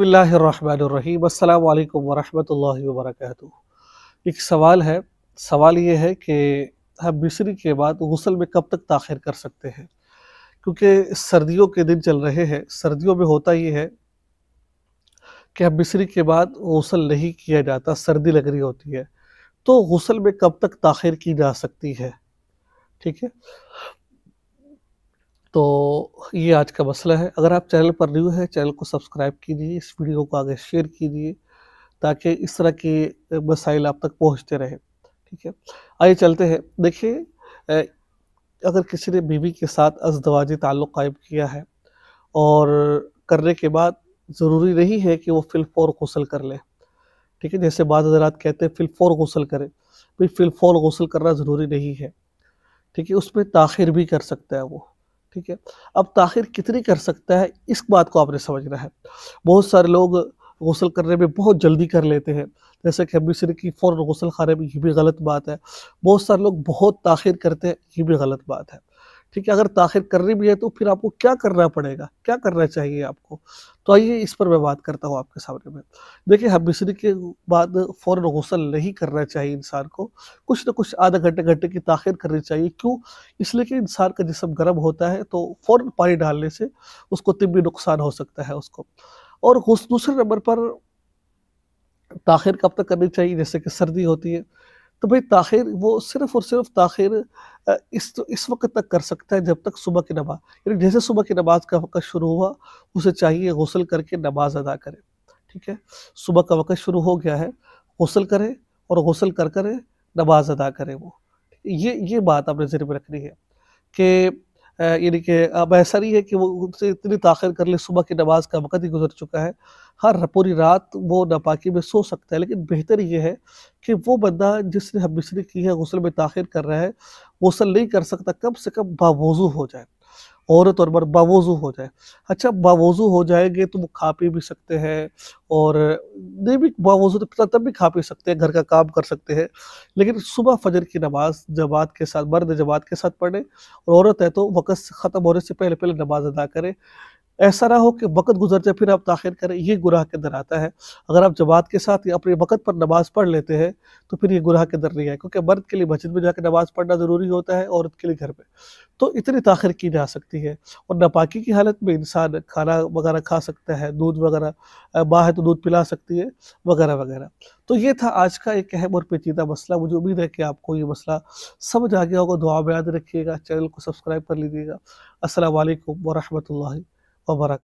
बसमीम अल्लाम वरहमल वर्क एक सवाल है सवाल ये है कि हम मिसरी के बाद गसल में कब तक ताखिर कर सकते हैं क्योंकि सर्दियों के दिन चल रहे हैं सर्दियों में होता ये है कि हम मिसरी के बाद गसल नहीं किया जाता सर्दी लग रही होती है तो गसल में कब तक ताखिर की जा सकती है ठीक है तो ये आज का मसला है अगर आप चैनल पर न्यू है चैनल को सब्सक्राइब कीजिए इस वीडियो को आगे शेयर कीजिए ताकि इस तरह के मसाइल आप तक पहुंचते रहे ठीक है आइए चलते हैं देखिए अगर किसी ने बीवी के साथ अजदवाजी ताल्लुक़ कायम किया है और करने के बाद ज़रूरी नहीं है कि वो फिलफौर गसल कर ले ठीक है जैसे बाद हजरात कहते हैं फिलफौर गसल करें भाई फिलफौर गसल करना ज़रूरी नहीं है ठीक है उसमें ताखिर भी कर सकता है वो ठीक है अब ताखिर कितनी कर सकता है इस बात को आपने समझना है बहुत सारे लोग गसल करने में बहुत जल्दी कर लेते हैं जैसे कि सिर की फ़ौर गसल खाने में ये भी गलत बात है बहुत सारे लोग बहुत ताखिर करते हैं ये भी गलत बात है ठीक है अगर ताखिर करनी भी है तो फिर आपको क्या करना पड़ेगा क्या करना चाहिए आपको तो आइए इस पर मैं बात करता हूँ आपके सामने में देखिए हम मिसरी के बाद फ़ौर गसल नहीं करना चाहिए इंसान को कुछ ना कुछ आधा घंटे घंटे की ताखिर करनी चाहिए क्यों इसलिए कि इंसान का जिसम गर्म होता है तो फ़ौर पानी डालने से उसको तिबी नुकसान हो सकता है उसको और दूसरे नंबर पर ताखिर कब तक करनी चाहिए जैसे कि सर्दी होती है तो भाई ताखिर वो सिर्फ और सिर्फ ताखिर इस इस वक्त तक कर सकता है जब तक सुबह की नमाज यानी जैसे सुबह की नमाज का वक्त शुरू हुआ उसे चाहिए गसल करके नमाज अदा करें ठीक है सुबह का वक्त शुरू हो गया है गसल करें और गसल कर करें नमाज अदा करें वो ये ये बात आपने जहन में रखनी है कि यानी कि अब ऐसा नहीं है कि वो उनसे इतनी ताखिर कर ले सुबह की नमाज का वक़्त ही गुजर चुका है हर हाँ, पूरी रात वो नापाकी में सो सकता है लेकिन बेहतर ये है कि वो बंदा जिसने हम मिसरी की है गसल में ताखिर कर रहा है गसल नहीं कर सकता कम से कम बावजू हो जाए औरत और मर्द बावजू हो जाए अच्छा बावजू हो जाएंगे तो वो खा पी भी सकते हैं और नहीं भी बावजू तो तब भी खा पी सकते हैं घर का काम कर सकते हैं लेकिन सुबह फजर की नमाज़ जमात के साथ मर्द जमात के साथ पढ़े और औरत है तो वक़्त ख़त्म होने से पहले पहले नमाज़ अदा करें ऐसा ना हो कि वक़्त गुजर जाए फिर आप ताखिर करें ये गुनाह के अंदर आता है अगर आप जमात के साथ अपने वक़्त पर नमाज़ पढ़ लेते हैं तो फिर ये गुनाह के अंदर नहीं आए क्योंकि मर्द के लिए मस्जिद में जाकर नमाज़ पढ़ना ज़रूरी होता है औरत के लिए घर में तो इतनी ताखिर की जा सकती है और नापाकी की हालत में इंसान खाना वगैरह खा सकता है दूध वगैरह माँ है तो दूध पिला सकती है वगैरह वगैरह तो ये था आज का एक अहम और पेचीदा मसला मुझे उम्मीद है कि आपको ये मसला समझ आ गया होगा दुआ में याद रखिएगा चैनल को सब्सक्राइब कर लीजिएगा असलकम वरहमल व